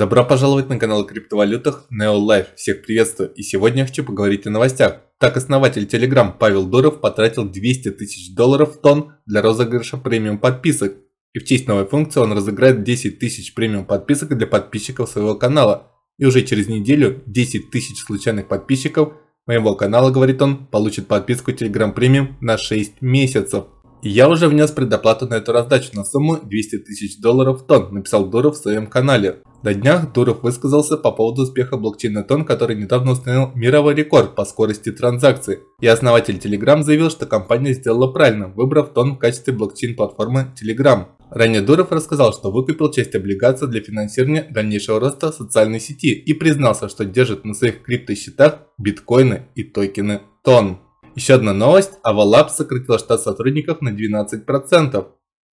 Добро пожаловать на канал о криптовалютах NeoLife. Всех приветствую и сегодня хочу поговорить о новостях. Так основатель Telegram Павел Дуров потратил 200 тысяч долларов в тонн для розыгрыша премиум подписок. И в честь новой функции он разыграет 10 тысяч премиум подписок для подписчиков своего канала. И уже через неделю 10 тысяч случайных подписчиков моего канала, говорит он, получит подписку Telegram Premium на 6 месяцев. Я уже внес предоплату на эту раздачу на сумму 200 тысяч долларов в тонн, написал Дуров в своем канале. На днях Дуров высказался по поводу успеха блокчейна Тон, который недавно установил мировой рекорд по скорости транзакций. И основатель Telegram заявил, что компания сделала правильно, выбрав Тон в качестве блокчейн-платформы Telegram. Ранее Дуров рассказал, что выкупил часть облигаций для финансирования дальнейшего роста социальной сети и признался, что держит на своих криптосчетах биткоины и токены Тон. Еще одна новость. Avalab сократила штат сотрудников на 12%.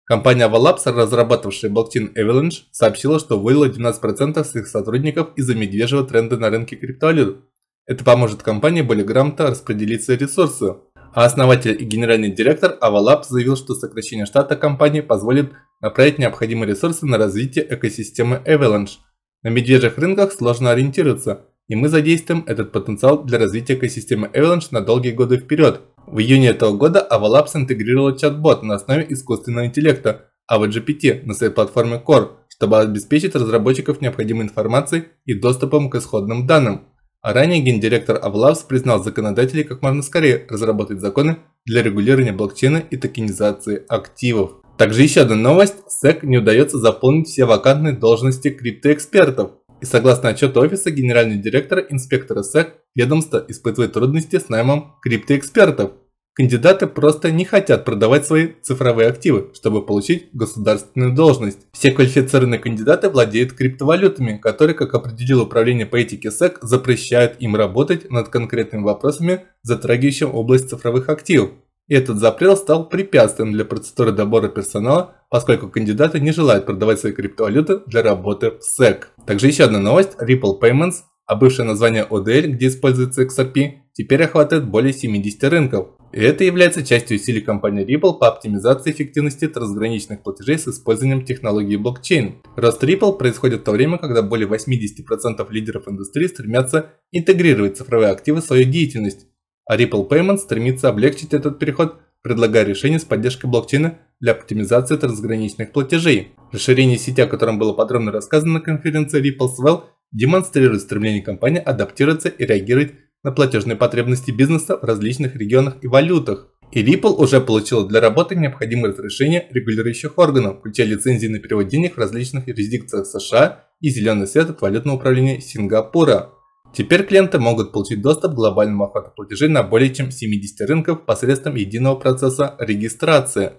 Компания Valaps, разрабатывавшая блокчейн Avalanche, сообщила, что уволила 12% своих сотрудников из-за медвежьего тренда на рынке криптовалют. Это поможет компании более грамотно распределить свои ресурсы. А основатель и генеральный директор Avalab заявил, что сокращение штата компании позволит направить необходимые ресурсы на развитие экосистемы Avalanche. На медвежьих рынках сложно ориентироваться, и мы задействуем этот потенциал для развития экосистемы Avalanche на долгие годы вперед – в июне этого года Avalab интегрировал чат-бот на основе искусственного интеллекта AvaGPT а на своей платформе Core, чтобы обеспечить разработчиков необходимой информацией и доступом к исходным данным. А ранее гендиректор Авлавс признал законодателей как можно скорее разработать законы для регулирования блокчейна и токенизации активов. Также еще одна новость, SEC не удается заполнить все вакантные должности криптоэкспертов. И согласно отчету офиса генерального директора инспектора СЭК, ведомство испытывает трудности с наймом криптоэкспертов. Кандидаты просто не хотят продавать свои цифровые активы, чтобы получить государственную должность. Все квалифицированные кандидаты владеют криптовалютами, которые, как определил Управление по этике СЭК, запрещают им работать над конкретными вопросами, затрагивающими область цифровых активов. И Этот запрет стал препятствием для процедуры добора персонала, поскольку кандидаты не желают продавать свои криптовалюты для работы в SEC. Также еще одна новость, Ripple Payments, а бывшее название ODL, где используется XRP, теперь охватывает более 70 рынков. И это является частью усилий компании Ripple по оптимизации эффективности трансграничных платежей с использованием технологии блокчейн. Рост Ripple происходит в то время, когда более 80% лидеров индустрии стремятся интегрировать цифровые активы в свою деятельность, а Ripple Payment стремится облегчить этот переход, предлагая решение с поддержкой блокчейна для оптимизации трансграничных платежей. Расширение сети, о котором было подробно рассказано на конференции Ripple Swell, демонстрирует стремление компании адаптироваться и реагировать на платежные потребности бизнеса в различных регионах и валютах. И Ripple уже получила для работы необходимые разрешения регулирующих органов, включая лицензии на перевод денег в различных юрисдикциях США и зеленый свет от валютного управления Сингапура. Теперь клиенты могут получить доступ к глобальному охвату платежей на более чем 70 рынков посредством единого процесса регистрации.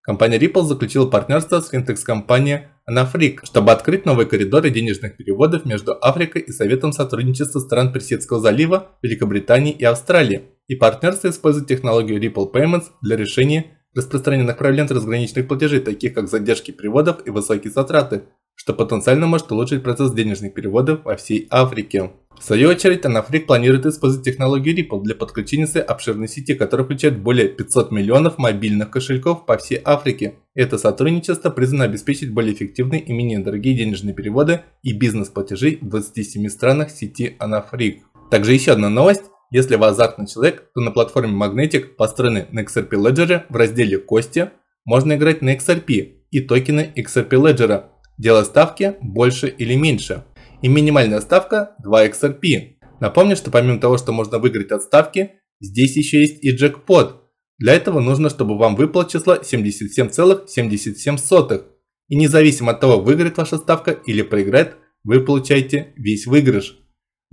Компания Ripple заключила партнерство с финтекс-компанией Анафрик, чтобы открыть новые коридоры денежных переводов между Африкой и Советом сотрудничества стран Персидского залива, Великобритании и Австралии. И партнерство использует технологию Ripple Payments для решения распространенных проблем разграничных платежей, таких как задержки переводов и высокие затраты, что потенциально может улучшить процесс денежных переводов во всей Африке. В свою очередь, Анафрик планирует использовать технологию Ripple для подключения своей обширной сети, которая включает более 500 миллионов мобильных кошельков по всей Африке. Это сотрудничество призвано обеспечить более эффективные и менее дорогие денежные переводы и бизнес-платежи в 27 странах сети Анафрик. Также еще одна новость. Если вы азартный человек, то на платформе Magnetic, построенной на XRP Ledger в разделе «Кости», можно играть на XRP и токены XRP Ledger, делая ставки больше или меньше. И минимальная ставка 2 XRP. Напомню, что помимо того, что можно выиграть от ставки, здесь еще есть и джекпот. Для этого нужно, чтобы вам выпало число 77,77. И независимо от того, выиграет ваша ставка или проиграет, вы получаете весь выигрыш.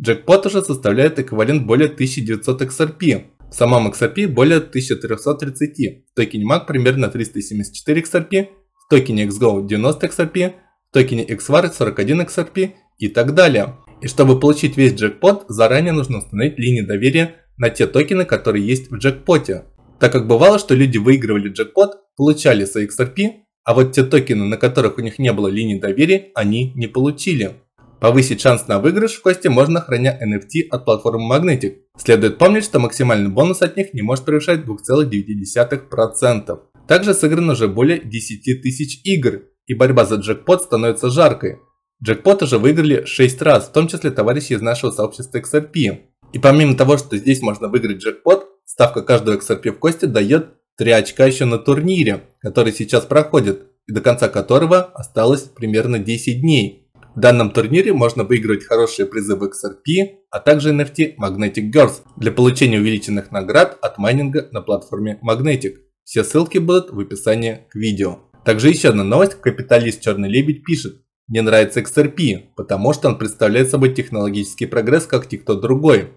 Джекпот уже составляет эквивалент более 1900 XRP. В самом XRP более 1330. В токене MAC примерно 374 XRP, в токене XGO 90 XRP, токене XVAR, 41 XRP и так далее. И чтобы получить весь джекпот, заранее нужно установить линии доверия на те токены, которые есть в джекпоте. Так как бывало, что люди выигрывали джекпот, получали свои XRP, а вот те токены, на которых у них не было линии доверия, они не получили. Повысить шанс на выигрыш в кости можно, храня NFT от платформы Magnetic. Следует помнить, что максимальный бонус от них не может превышать 2,9%. Также сыграно уже более 10 тысяч игр, и борьба за джекпот становится жаркой. Джекпоты же выиграли 6 раз, в том числе товарищи из нашего сообщества XRP. И помимо того, что здесь можно выиграть джекпот, ставка каждого XRP в кости дает 3 очка еще на турнире, который сейчас проходит, и до конца которого осталось примерно 10 дней. В данном турнире можно выигрывать хорошие призы в XRP, а также NFT Magnetic Girls для получения увеличенных наград от майнинга на платформе Magnetic. Все ссылки будут в описании к видео. Также еще одна новость. Капиталист Черный Лебедь пишет. Мне нравится XRP, потому что он представляет собой технологический прогресс, как никто другой.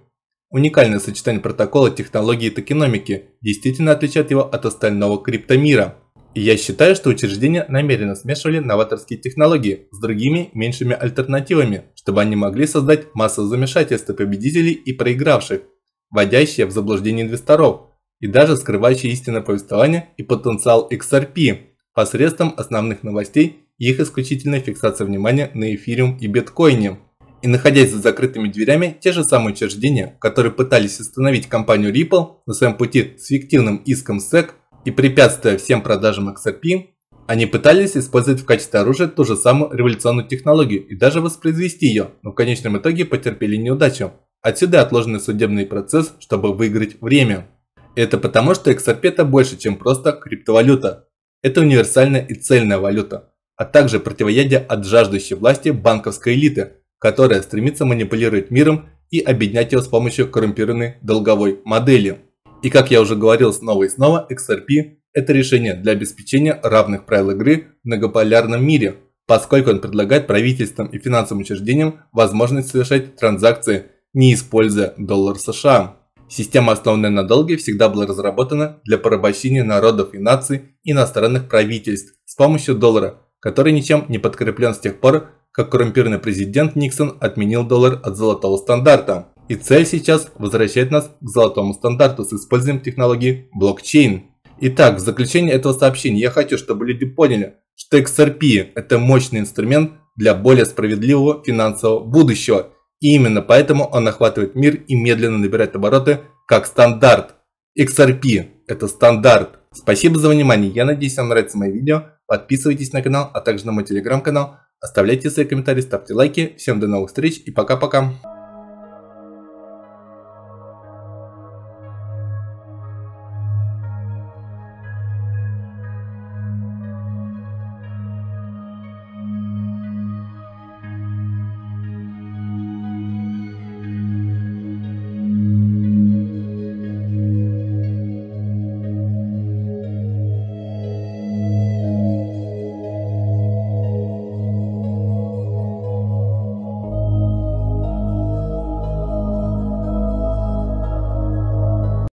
Уникальное сочетание протокола технологии и токеномики действительно отличает его от остального криптомира. И я считаю, что учреждения намеренно смешивали новаторские технологии с другими меньшими альтернативами, чтобы они могли создать массу замешательства победителей и проигравших, вводящие в заблуждение инвесторов и даже скрывающие истинное повествование и потенциал XRP, посредством основных новостей и их исключительной фиксации внимания на эфириум и биткоине. И находясь за закрытыми дверями, те же самые учреждения, которые пытались остановить компанию Ripple на своем пути с фиктивным иском SEC и препятствуя всем продажам XRP, они пытались использовать в качестве оружия ту же самую революционную технологию и даже воспроизвести ее, но в конечном итоге потерпели неудачу. Отсюда отложенный судебный процесс, чтобы выиграть время. Это потому, что XRP это больше, чем просто криптовалюта. Это универсальная и цельная валюта, а также противоядие от жаждущей власти банковской элиты, которая стремится манипулировать миром и объединять его с помощью коррумпированной долговой модели. И как я уже говорил снова и снова, XRP – это решение для обеспечения равных правил игры в многополярном мире, поскольку он предлагает правительствам и финансовым учреждениям возможность совершать транзакции, не используя доллар США. Система, основанная на долге, всегда была разработана для порабощения народов и наций иностранных правительств с помощью доллара, который ничем не подкреплен с тех пор, как коррумпированный президент Никсон отменил доллар от золотого стандарта. И цель сейчас возвращать нас к золотому стандарту с использованием технологии блокчейн. Итак, в заключение этого сообщения я хочу, чтобы люди поняли, что XRP – это мощный инструмент для более справедливого финансового будущего – и именно поэтому он охватывает мир и медленно набирает обороты как стандарт. XRP – это стандарт. Спасибо за внимание. Я надеюсь, вам нравится мое видео. Подписывайтесь на канал, а также на мой телеграм-канал. Оставляйте свои комментарии, ставьте лайки. Всем до новых встреч и пока-пока.